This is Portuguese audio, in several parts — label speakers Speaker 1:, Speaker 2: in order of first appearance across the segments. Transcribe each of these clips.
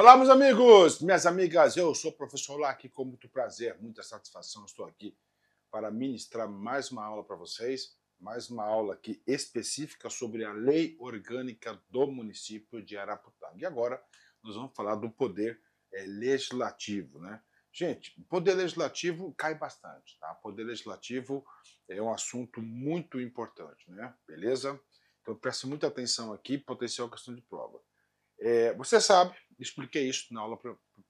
Speaker 1: Olá, meus amigos, minhas amigas, eu sou o professor Lac com muito prazer, muita satisfação estou aqui para ministrar mais uma aula para vocês, mais uma aula aqui específica sobre a lei orgânica do município de Araputanga. E agora nós vamos falar do poder é, legislativo, né? Gente, o poder legislativo cai bastante, tá? poder legislativo é um assunto muito importante, né? Beleza? Então preste muita atenção aqui, potencial questão de prova. É, você sabe expliquei isso na aula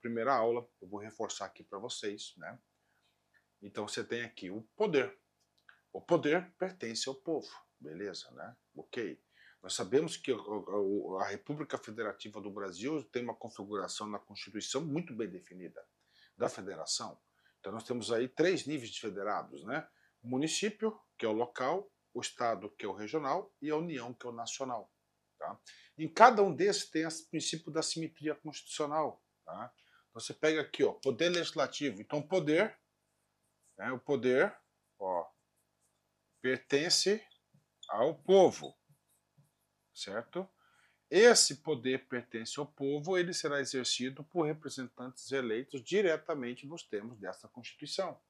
Speaker 1: primeira aula, eu vou reforçar aqui para vocês, né? Então você tem aqui o poder. O poder pertence ao povo, beleza, né? Ok. Nós sabemos que a República Federativa do Brasil tem uma configuração na Constituição muito bem definida da federação. Então nós temos aí três níveis de federados, né? O município, que é o local, o estado, que é o regional, e a União, que é o nacional. Tá? Em cada um desses tem o princípio da simetria constitucional. Tá? Então, você pega aqui, ó, poder legislativo. Então poder, né, o poder ó, pertence ao povo, certo? Esse poder pertence ao povo, ele será exercido por representantes eleitos diretamente nos termos dessa Constituição,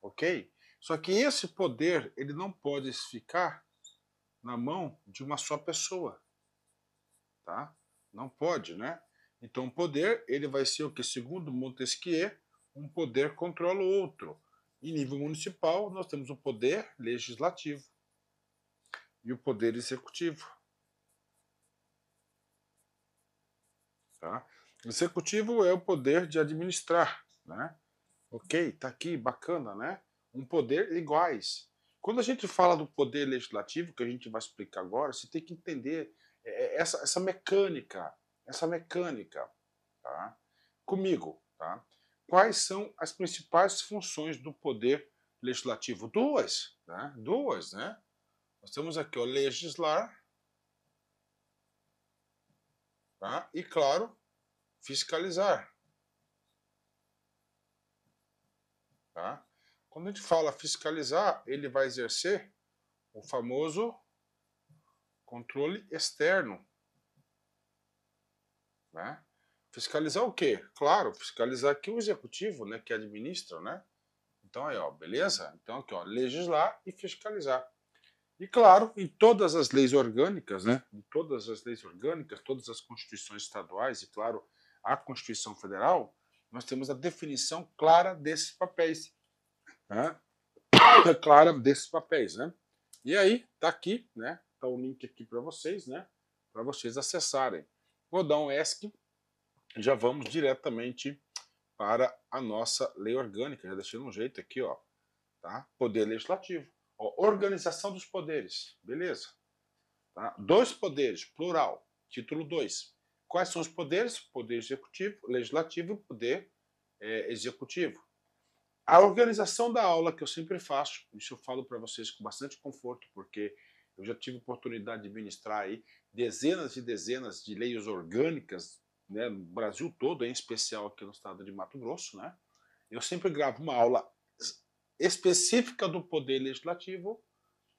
Speaker 1: ok? Só que esse poder, ele não pode ficar na mão de uma só pessoa tá? Não pode, né? Então o poder, ele vai ser o que segundo Montesquieu, um poder controla o outro. Em nível municipal, nós temos o poder legislativo e o poder executivo. Tá? executivo é o poder de administrar, né? Ok, tá aqui, bacana, né? Um poder iguais. Quando a gente fala do poder legislativo, que a gente vai explicar agora, você tem que entender é, é, essa, essa mecânica, essa mecânica, tá? Comigo, tá? Quais são as principais funções do poder legislativo? Duas, né? Duas, né? Nós temos aqui o legislar, tá? E claro, fiscalizar, tá? Quando a gente fala fiscalizar, ele vai exercer o famoso Controle externo. Né? Fiscalizar o quê? Claro, fiscalizar aqui o executivo, né, que administra, né? Então aí, ó, beleza? Então aqui, ó, legislar e fiscalizar. E claro, em todas as leis orgânicas, né? Em todas as leis orgânicas, todas as constituições estaduais e claro, a Constituição Federal, nós temos a definição clara desses papéis, né? Clara desses papéis, né? E aí, tá aqui, né? tá o link aqui para vocês, né? Para vocês acessarem. Vou dar um ESC e já vamos diretamente para a nossa lei orgânica. Já deixei um jeito aqui, ó. Tá? Poder legislativo. Ó, organização dos poderes. Beleza? Tá? Dois poderes, plural. Título 2. Quais são os poderes? Poder executivo, legislativo e poder é, executivo. A organização da aula que eu sempre faço, isso eu falo para vocês com bastante conforto, porque eu já tive oportunidade de ministrar aí dezenas e dezenas de leis orgânicas né, no Brasil todo, em especial aqui no estado de Mato Grosso. Né? Eu sempre gravo uma aula específica do Poder Legislativo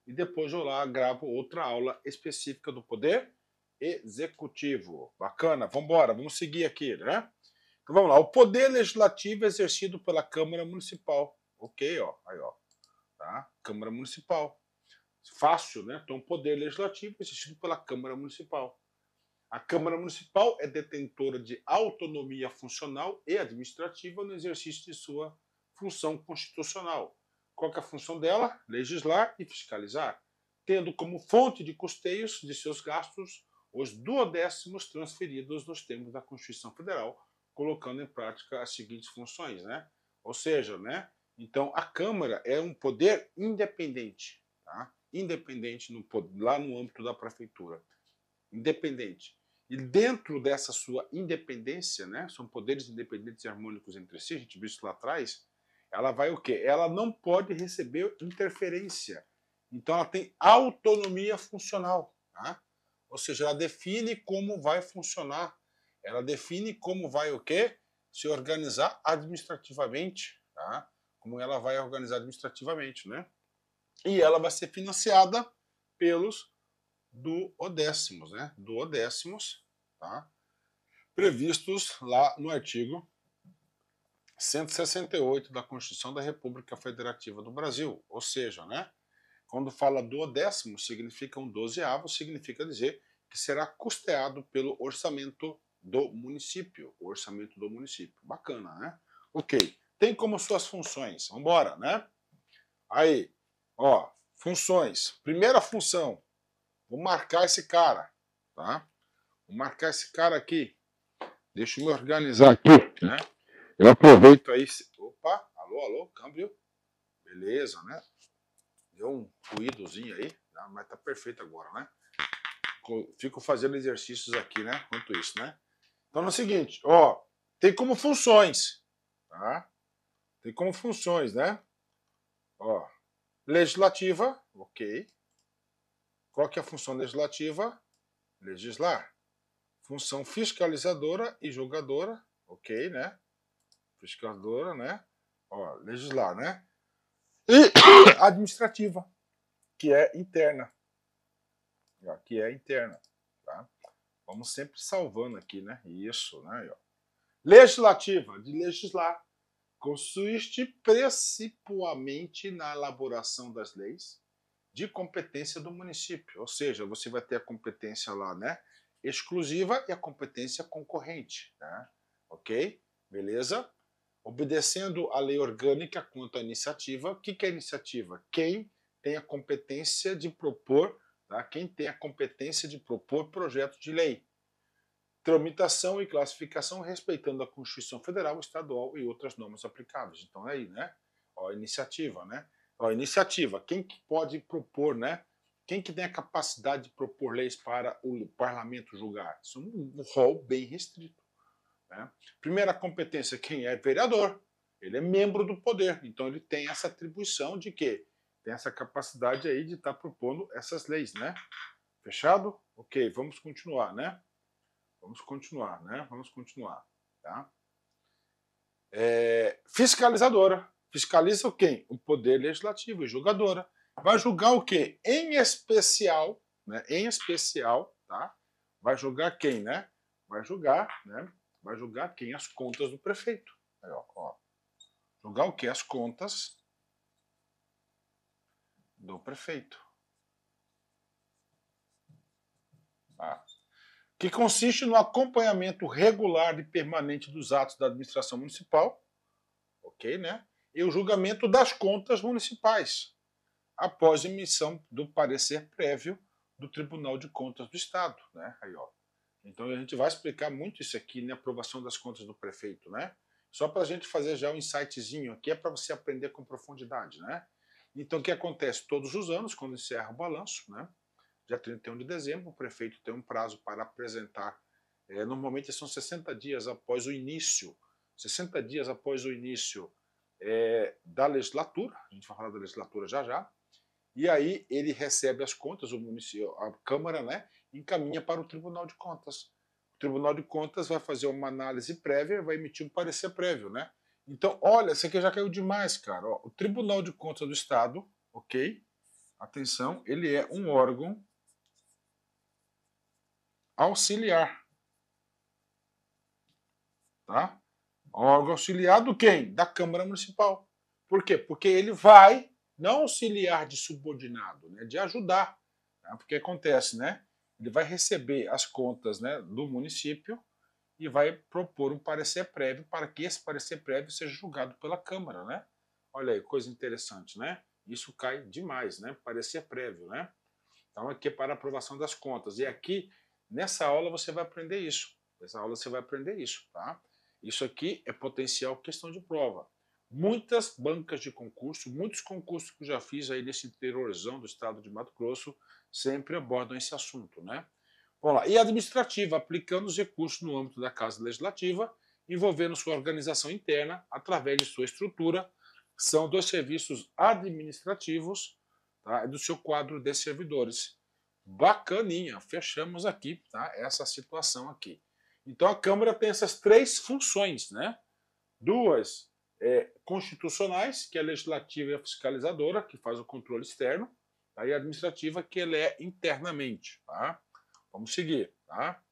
Speaker 1: e depois eu lá gravo outra aula específica do Poder Executivo. Bacana, vamos embora, vamos seguir aqui, né? Então vamos lá, o Poder Legislativo é exercido pela Câmara Municipal. Ok, ó, aí ó, tá? Câmara Municipal fácil, né? Então, o poder legislativo é exercido pela Câmara Municipal. A Câmara Municipal é detentora de autonomia funcional e administrativa no exercício de sua função constitucional. Qual é a função dela? Legislar e fiscalizar, tendo como fonte de custeios de seus gastos os duodécimos transferidos nos termos da Constituição Federal, colocando em prática as seguintes funções, né? Ou seja, né? Então a Câmara é um poder independente, tá? independente no, lá no âmbito da prefeitura. Independente. E dentro dessa sua independência, né, são poderes independentes e harmônicos entre si, a gente viu isso lá atrás, ela vai o quê? Ela não pode receber interferência. Então ela tem autonomia funcional. Tá? Ou seja, ela define como vai funcionar. Ela define como vai o quê? Se organizar administrativamente. Tá? Como ela vai organizar administrativamente, né? e ela vai ser financiada pelos duodécimos, né? Duodécimos, tá? Previstos lá no artigo 168 da Constituição da República Federativa do Brasil, ou seja, né? Quando fala duodécimo, significa um dozeavo, significa dizer que será custeado pelo orçamento do município. O orçamento do município. Bacana, né? Ok. Tem como suas funções. Vambora, né? Aí, Ó, funções. Primeira função. Vou marcar esse cara, tá? Vou marcar esse cara aqui. Deixa eu me organizar aqui, né? Eu aproveito aí. Opa, alô, alô, câmbio. Beleza, né? Deu um ruídozinho aí, tá? mas tá perfeito agora, né? Fico fazendo exercícios aqui, né? Quanto isso, né? Então é o seguinte, ó, tem como funções, tá? Tem como funções, né? Ó, Legislativa, ok. Qual que é a função legislativa? Legislar. Função fiscalizadora e julgadora, ok, né? Fiscalizadora, né? Ó, legislar, né? E administrativa, que é interna. Que é interna, tá? Vamos sempre salvando aqui, né? Isso, né? Legislativa, de legislar. Consiste principalmente na elaboração das leis de competência do município, ou seja, você vai ter a competência lá, né, exclusiva e a competência concorrente, né? Ok? Beleza? Obedecendo à lei orgânica quanto à iniciativa, o que, que é iniciativa? Quem tem a competência de propor, tá? quem tem a competência de propor projeto de lei tramitação e classificação respeitando a Constituição Federal, Estadual e outras normas aplicáveis. Então é aí, né? Ó, a iniciativa, né? Ó, a iniciativa, quem que pode propor, né? Quem que tem a capacidade de propor leis para o parlamento julgar? Isso é um rol bem restrito. Né? Primeira competência, quem é vereador? Ele é membro do poder, então ele tem essa atribuição de quê? tem essa capacidade aí de estar tá propondo essas leis, né? Fechado? Ok, vamos continuar, né? Vamos continuar, né? Vamos continuar, tá? É, fiscalizadora. Fiscaliza o quem? O poder legislativo e julgadora. Vai julgar o quê? Em especial, né? Em especial, tá? Vai julgar quem, né? Vai julgar, né? Vai julgar quem? As contas do prefeito. Aí, ó, ó. Julgar o quê? As contas do prefeito. Tá? que consiste no acompanhamento regular e permanente dos atos da administração municipal, ok, né? E o julgamento das contas municipais, após emissão do parecer prévio do Tribunal de Contas do Estado, né? Aí, ó. Então a gente vai explicar muito isso aqui né? aprovação das contas do prefeito, né? Só para a gente fazer já um insightzinho aqui, é para você aprender com profundidade, né? Então o que acontece? Todos os anos, quando encerra o balanço, né? dia 31 de dezembro, o prefeito tem um prazo para apresentar. É, normalmente são 60 dias após o início, 60 dias após o início é, da legislatura, a gente vai falar da legislatura já já, e aí ele recebe as contas, o município, a Câmara, né, encaminha para o Tribunal de Contas. O Tribunal de Contas vai fazer uma análise prévia, vai emitir um parecer prévio, né? Então, olha, isso aqui já caiu demais, cara. Ó, o Tribunal de Contas do Estado, ok? Atenção, ele é um órgão auxiliar. Tá? Órgão auxiliar do quem? Da Câmara Municipal. Por quê? Porque ele vai não auxiliar de subordinado, né, de ajudar. Né? Porque acontece, né? Ele vai receber as contas né, do município e vai propor um parecer prévio para que esse parecer prévio seja julgado pela Câmara, né? Olha aí, coisa interessante, né? Isso cai demais, né? Parecer prévio, né? Então aqui é para aprovação das contas. E aqui Nessa aula você vai aprender isso. Nessa aula você vai aprender isso, tá? Isso aqui é potencial questão de prova. Muitas bancas de concurso, muitos concursos que eu já fiz aí nesse interiorzão do estado de Mato Grosso, sempre abordam esse assunto, né? Vamos lá. E administrativa, aplicando os recursos no âmbito da Casa Legislativa, envolvendo sua organização interna através de sua estrutura, são dos serviços administrativos tá, é do seu quadro de servidores. Bacaninha, fechamos aqui tá? essa situação aqui. Então a Câmara tem essas três funções, né? Duas é, constitucionais, que é a legislativa e a fiscalizadora, que faz o controle externo, tá? e a administrativa, que ela é internamente. Tá? Vamos seguir. Tá?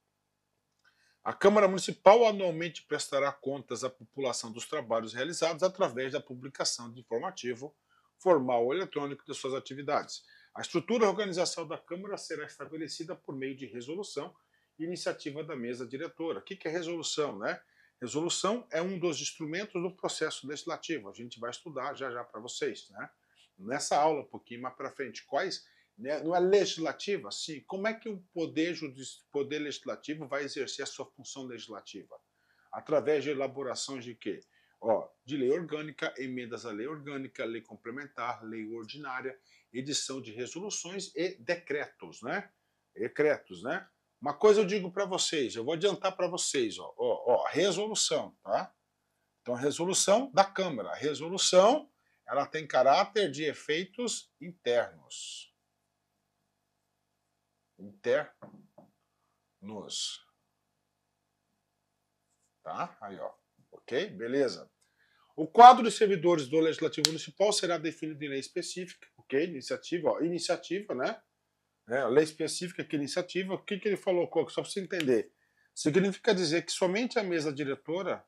Speaker 1: A Câmara Municipal anualmente prestará contas à população dos trabalhos realizados através da publicação de informativo formal ou eletrônico de suas atividades. A estrutura organizacional da Câmara será estabelecida por meio de resolução e iniciativa da mesa diretora. O que é resolução, né? Resolução é um dos instrumentos do processo legislativo. A gente vai estudar já já para vocês, né? Nessa aula, um pouquinho mais para frente, quais né? não é legislativa, Sim. como é que o poder, poder legislativo vai exercer a sua função legislativa? Através de elaborações de quê? ó, de lei orgânica, emendas à lei orgânica, lei complementar, lei ordinária, edição de resoluções e decretos, né? Decretos, né? Uma coisa eu digo para vocês, eu vou adiantar para vocês, ó, ó, ó, resolução, tá? Então, resolução da Câmara. Resolução, ela tem caráter de efeitos internos. Internos. Tá? Aí, ó. Ok? Beleza. O quadro de servidores do Legislativo Municipal será definido em lei específica, ok? Iniciativa, ó, iniciativa, né? É, lei específica que é iniciativa, o que, que ele falou, Coco? Só para você entender. Significa dizer que somente a mesa diretora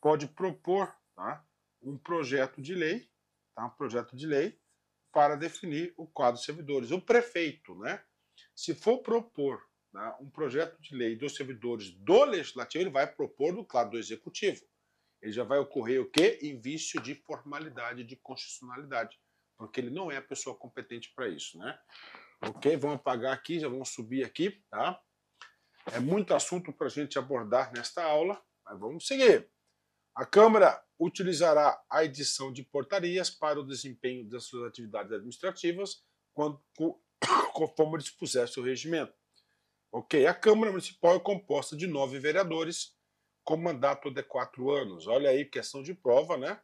Speaker 1: pode propor tá, um projeto de lei, tá, um projeto de lei para definir o quadro de servidores. O prefeito, né? Se for propor tá, um projeto de lei dos servidores do legislativo, ele vai propor no quadro do executivo ele já vai ocorrer o quê? Em vício de formalidade, de constitucionalidade, porque ele não é a pessoa competente para isso, né? Ok? Vamos apagar aqui, já vamos subir aqui, tá? É muito assunto para a gente abordar nesta aula, mas vamos seguir. A Câmara utilizará a edição de portarias para o desempenho das suas atividades administrativas, quando, conforme dispuser seu regimento. Ok, a Câmara Municipal é composta de nove vereadores, com mandato de quatro anos. Olha aí, questão de prova, né?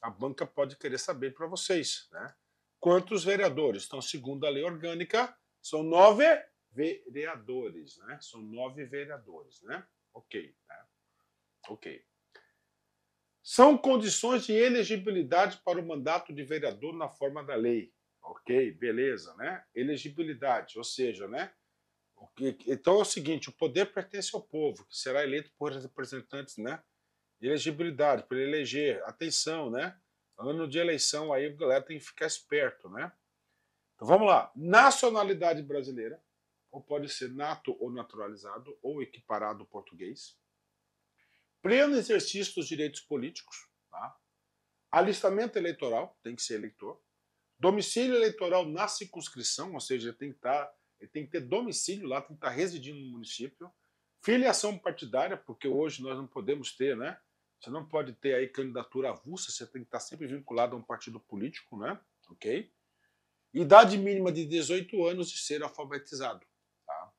Speaker 1: A banca pode querer saber para vocês, né? Quantos vereadores? Então, segundo a lei orgânica, são nove vereadores, né? São nove vereadores, né? Ok, né? Ok. São condições de elegibilidade para o mandato de vereador na forma da lei. Ok, beleza, né? Elegibilidade, ou seja, né? Então é o seguinte: o poder pertence ao povo, que será eleito por representantes, né? Elegibilidade, para eleger, atenção, né? Ano de eleição, aí a galera tem que ficar esperto, né? Então vamos lá: nacionalidade brasileira, ou pode ser nato ou naturalizado, ou equiparado ao português. Pleno exercício dos direitos políticos, tá? Alistamento eleitoral, tem que ser eleitor. Domicílio eleitoral na circunscrição, ou seja, tem que estar tá ele tem que ter domicílio lá, tem que estar tá residindo no município. Filiação partidária, porque hoje nós não podemos ter, né? Você não pode ter aí candidatura avulsa, você tem que estar tá sempre vinculado a um partido político, né? Ok? Idade mínima de 18 anos e ser alfabetizado, tá?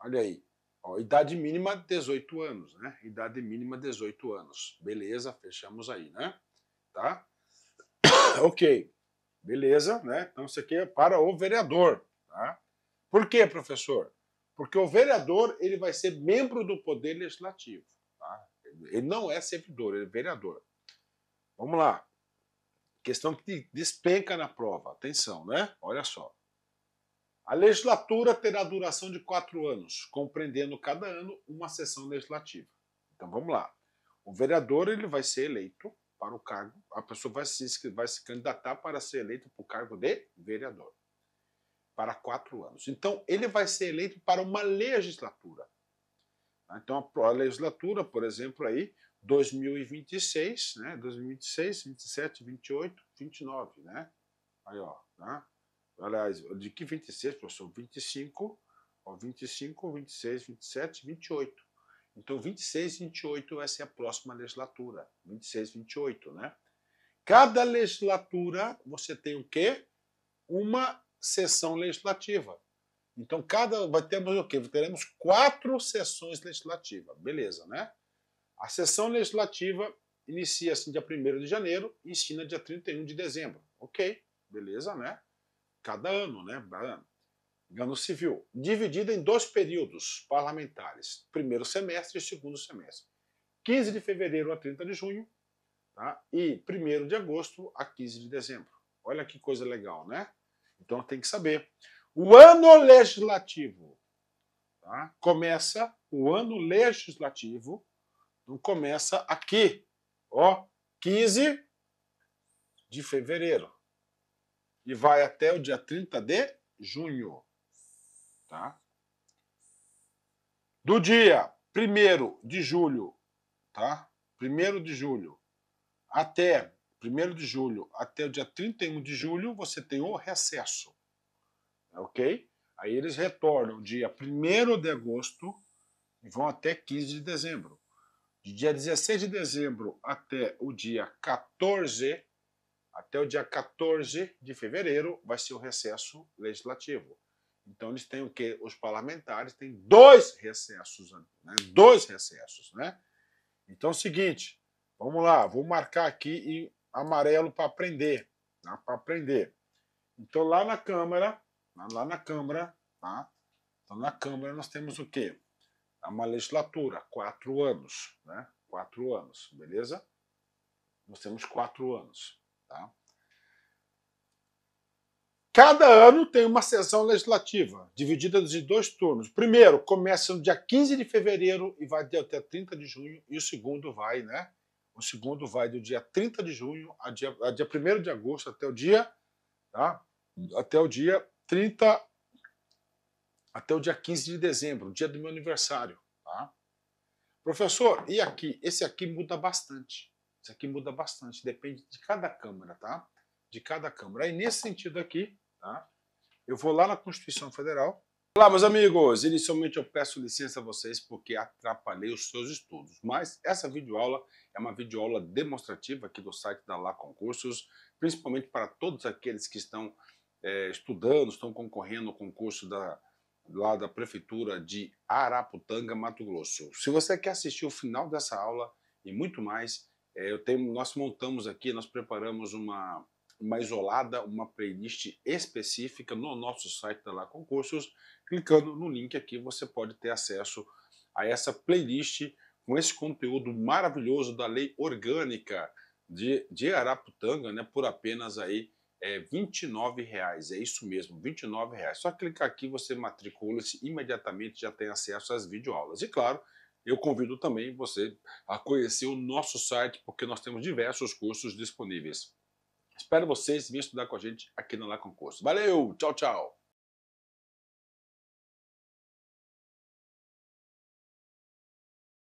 Speaker 1: Olha aí. Ó, idade mínima 18 anos, né? Idade mínima 18 anos. Beleza, fechamos aí, né? Tá? ok. Beleza, né? Então isso aqui é para o vereador, tá? Por quê, professor? Porque o vereador ele vai ser membro do Poder Legislativo. Tá? Ele não é servidor, ele é vereador. Vamos lá. Questão que despenca na prova. Atenção, né? Olha só. A legislatura terá duração de quatro anos, compreendendo cada ano uma sessão legislativa. Então vamos lá. O vereador ele vai ser eleito para o cargo, a pessoa vai se, vai se candidatar para ser eleito para o cargo de vereador para quatro anos. Então, ele vai ser eleito para uma legislatura. Então, a legislatura, por exemplo, aí, 2026, né? 2026, 27, 28, 29, né? Aí, ó, né? Aliás, de que 26, professor? 25, ó, 25, 26, 27, 28. Então, 26, 28 vai ser a próxima legislatura. 26, 28, né? Cada legislatura você tem o quê? Uma sessão legislativa. Então, cada. Vai termos o quê? Teremos quatro sessões legislativas. Beleza, né? A sessão legislativa inicia-se dia 1 de janeiro e ensina dia 31 de dezembro. Ok, beleza, né? Cada ano, né? Ano civil. Dividida em dois períodos parlamentares: primeiro semestre e segundo semestre. 15 de fevereiro a 30 de junho tá? e 1 de agosto a 15 de dezembro. Olha que coisa legal, né? Então tem que saber. O ano legislativo tá? começa o ano legislativo, então começa aqui, ó, 15 de fevereiro e vai até o dia 30 de junho, tá? Do dia 1 de julho, tá? 1 de julho até 1 de julho até o dia 31 de julho, você tem o recesso. Tá ok? Aí eles retornam dia 1 de agosto e vão até 15 de dezembro. De dia 16 de dezembro até o dia 14, até o dia 14 de fevereiro, vai ser o recesso legislativo. Então eles têm o que? Os parlamentares têm dois recessos, né? dois recessos, né? Então é o seguinte, vamos lá, vou marcar aqui e amarelo para aprender, tá? para aprender. Então lá na câmara, tá? lá na câmara, tá? Então na câmara nós temos o quê? Uma legislatura, quatro anos, né? Quatro anos, beleza? Nós temos quatro anos, tá? Cada ano tem uma sessão legislativa, dividida em dois turnos. primeiro começa no dia 15 de fevereiro e vai até 30 de junho, e o segundo vai, né? O segundo vai do dia 30 de junho a dia, a dia 1 de agosto até o dia. Tá? Até o dia 30. Até o dia 15 de dezembro, dia do meu aniversário. Tá? Professor, e aqui? Esse aqui muda bastante. Esse aqui muda bastante. Depende de cada câmara, tá? De cada câmara. E nesse sentido aqui, tá? Eu vou lá na Constituição Federal
Speaker 2: Olá, meus amigos!
Speaker 1: Inicialmente eu peço licença a vocês porque atrapalhei os seus estudos, mas essa videoaula é uma videoaula demonstrativa aqui do site da Lá Concursos, principalmente para todos aqueles que estão é, estudando, estão concorrendo ao concurso da, lá da Prefeitura de Araputanga, Mato Grosso. Se você quer assistir o final dessa aula e muito mais, é, eu tenho, nós montamos aqui, nós preparamos uma uma isolada, uma playlist específica no nosso site da lá Concursos. Clicando no link aqui você pode ter acesso a essa playlist com esse conteúdo maravilhoso da lei orgânica de, de Araputanga, né, por apenas aí é, 29 reais, é isso mesmo, 29 reais. Só clicar aqui, você matricula-se imediatamente, já tem acesso às videoaulas. E claro, eu convido também você a conhecer o nosso site, porque nós temos diversos cursos disponíveis. Espero vocês vir estudar com a gente aqui no Lá Concurso. Valeu, tchau, tchau!